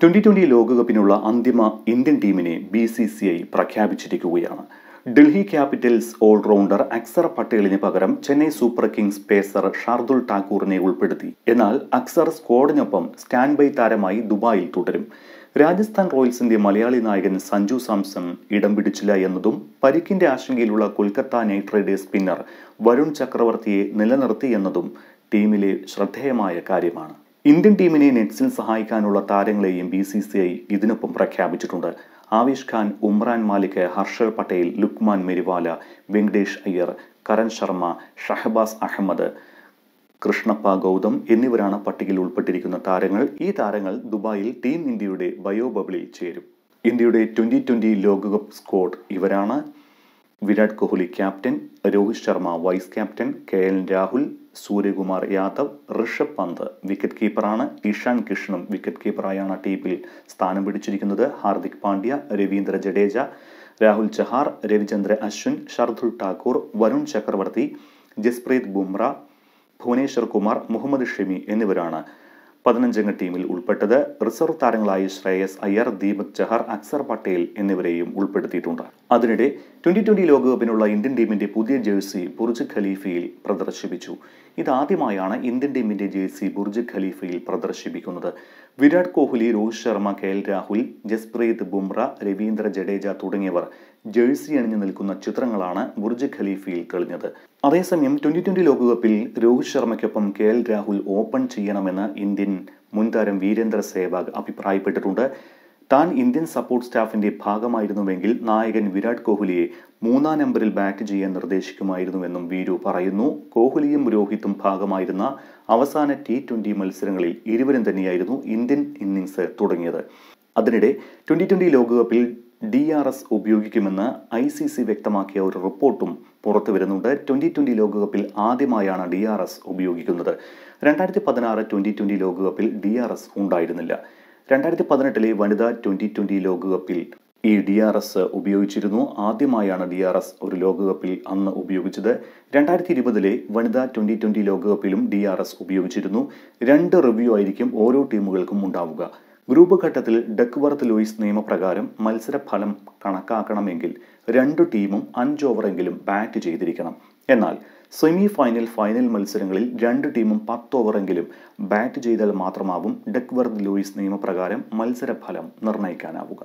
twenty twenty ലോകകപ്പിനുള്ള അന്തിമ Indian ടീമിനെ B C C I പ്രഖ്യാപിച്ചിരിക്കുകയാണ് ഡൽഹി ക്യാപിറ്റൽസ് ഓൾറൗണ്ടർ അക്സർ പട്ടേലിന് പകരം Chennai Super Kings pacer Shardul ടാക്കൂറിനെ ഉൾപ്പെടുത്തി എന്നാൽ അക്സർ സ്ക്വാഡിനൊപ്പം സ്റ്റാൻഡ് ബൈ താരമായി ദുബായിൽ തുടരും രാജസ്ഥാൻ റോയൽസിന്റെ മലയാളി നായകൻ സഞ്ജു സാംസൺ ഇടം പിടിച്ചില്ല എന്നതും പരിക്കിന്റെ ആശങ്കയിലുള്ള Kolkata Knight Riders spinner Varun ചക്രവർത്തിയെ നിലനിർത്തി എന്നതും ടീമിലെ ശ്രദ്ധേയമായ കാര്യമാണ് ഇന്ത്യൻ ടീമിനെ നെറ്റ്സിൽ സഹായിക്കാനുള്ള താരങ്ങളെയും ബി സി സി ഐ ഇതിനൊപ്പം പ്രഖ്യാപിച്ചിട്ടുണ്ട് ആവേശ് ഖാൻ ഉമ്രാൻ മാലിക് ഹർഷൽ പട്ടേൽ ലുക്മാൻ മെരിവാല വെങ്കടേഷ് അയ്യർ കരൺ ശർമ്മ ഷഹബാസ് അഹമ്മദ് കൃഷ്ണപ്പ ഗൗതം എന്നിവരാണ് പട്ടികയിൽ ഉൾപ്പെട്ടിരിക്കുന്ന താരങ്ങൾ ഈ താരങ്ങൾ ദുബായിൽ ടീം ഇന്ത്യയുടെ ബയോ ബബിളിൽ ചേരും ഇന്ത്യയുടെ ട്വൻ്റി ട്വൻ്റി ലോകകപ്പ് സ്ക്വാഡ് ഇവരാണ് Virat Kohli captain Rohit Sharma vice captain K L Rahul Suryakumar Yadav Rishabh Pant wicket കീപ്പറാണ് ഇഷാൻ കിഷനും വിക്കറ്റ് കീപ്പറായാണ് ടീമിൽ സ്ഥാനം പിടിച്ചിരിക്കുന്നത് ഹാർദിക് പാണ്ഡ്യ രവീന്ദ്ര ജഡേജ രാഹുൽ ചഹാർ രവിചന്ദ്ര അശ്വിൻ ഷർദുൽ ഠാക്കൂർ വരുൺ ചക്രവർത്തി ജസ്പ്രീത് ബുംറ ഭുവനേശ്വർ കുമാർ മുഹമ്മദ് ഷമി എന്നിവരാണ് പതിനഞ്ചംഗ ടീമിൽ ഉൾപ്പെട്ടത് റിസർവ് താരങ്ങളായ ശ്രേയസ് അയ്യർ ദീപക് ചഹർ അക്സർ പട്ടേൽ എന്നിവരെയും ഉൾപ്പെടുത്തിയിട്ടുണ്ട് അതിനിടെ ട്വന്റി ട്വന്റി ലോകകപ്പിനുള്ള ഇന്ത്യൻ ടീമിന്റെ പുതിയ ജേഴ്സി ബുർജ് ഖലീഫയിൽ പ്രദർശിപ്പിച്ചു ഇതാദ്യമായാണ് ഇന്ത്യൻ ടീമിന്റെ ജേഴ്സി ബുർജ് ഖലീഫയിൽ പ്രദർശിപ്പിക്കുന്നത് വിരാട് കോഹ്ലി രോഹിത് ശർമ്മ കെ എൽ രാഹുൽ ജസ്പ്രീത് ബുംറ രവീന്ദ്ര ജഡേജ തുടങ്ങിയവർ ജേഴ്സി അണിഞ്ഞു നിൽക്കുന്ന ചിത്രങ്ങളാണ് ബുർജ് ഖലീഫയിൽ തെളിഞ്ഞത് അതേസമയം ട്വന്റി ട്വന്റി ലോകകപ്പിൽ രോഹിത് ശർമ്മയ്ക്കൊപ്പം കെ എൽ രാഹുൽ ഓപ്പൺ ചെയ്യണമെന്ന് ഇന്ത്യൻ മുൻതാരം വീരേന്ദ്ര സേവാഗ് അഭിപ്രായപ്പെട്ടിട്ടുണ്ട് താൻ ഇന്ത്യൻ സപ്പോർട്ട് സ്റ്റാഫിന്റെ ഭാഗമായിരുന്നുവെങ്കിൽ നായകൻ വിരാട് കോഹ്ലിയെ മൂന്നാം നമ്പറിൽ ബാറ്റ് ചെയ്യാൻ നിർദ്ദേശിക്കുമായിരുന്നുവെന്നും വീരു പറയുന്നു കോഹ്ലിയും രോഹിത്തും ഭാഗമായിരുന്ന അവസാന ടി ട്വന്റി മത്സരങ്ങളിൽ ഇരുവരും തന്നെയായിരുന്നു ഇന്ത്യൻ ഇന്നിങ്സ് തുടങ്ങിയത് അതിനിടെ ട്വന്റി ട്വന്റി ലോകകപ്പിൽ ഡി ആർ എസ് ഉപയോഗിക്കുമെന്ന് ഐ സി സി വ്യക്തമാക്കിയ ഒരു റിപ്പോർട്ടും പുറത്തുവരുന്നുണ്ട് ട്വന്റി ട്വന്റി ലോകകപ്പിൽ ആദ്യമായാണ് ഡി ആർ എസ് ഉപയോഗിക്കുന്നത് രണ്ടായിരത്തി പതിനാറ് ട്വന്റി ട്വന്റി ലോകകപ്പിൽ ഡി ആർ എസ് ഉണ്ടായിരുന്നില്ല രണ്ടായിരത്തി പതിനെട്ടിലെ വനിതാ ട്വന്റി ട്വന്റി ലോകകപ്പിൽ ഈ ഡി ആർ എസ് ഉപയോഗിച്ചിരുന്നു ആദ്യമായാണ് ഡി ആർ എസ് ഒരു ലോകകപ്പിൽ അന്ന് ഉപയോഗിച്ചത് രണ്ടായിരത്തി ഇരുപതിലെ വനിതാ ട്വന്റി ട്വന്റി ലോകകപ്പിലും ഡി ആർ എസ് ഉപയോഗിച്ചിരുന്നു രണ്ട് റിവ്യൂ ആയിരിക്കും ഓരോ ടീമുകൾക്കും ഉണ്ടാവുക ഗ്രൂപ്പ് ഘട്ടത്തിൽ വർത്ത് ലൂയിസ് നിയമപ്രകാരം മത്സരഫലം കണക്കാക്കണമെങ്കിൽ രണ്ട് ടീമും അഞ്ച് ഓവറെങ്കിലും ബാറ്റ് ചെയ്തിരിക്കണം എന്നാൽ സെമി ഫൈനൽ ഫൈനൽ മത്സരങ്ങളിൽ രണ്ട് ടീമും പത്ത് ഓവറെങ്കിലും ബാറ്റ് ചെയ്താൽ മാത്രമാവും ഡെക്വർത്ത് ലൂയിസ് നിയമപ്രകാരം മത്സരഫലം നിർണ്ണയിക്കാനാവുക